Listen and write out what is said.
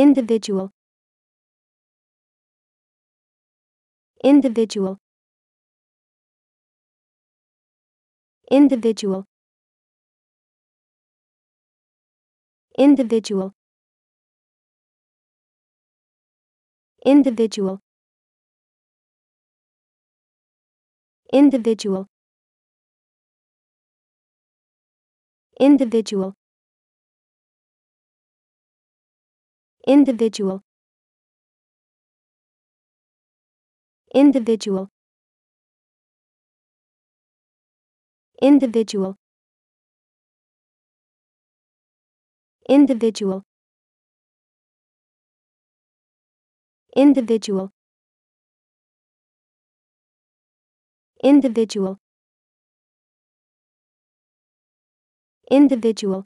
individual individual individual individual individual individual individual individual individual individual individual individual individual individual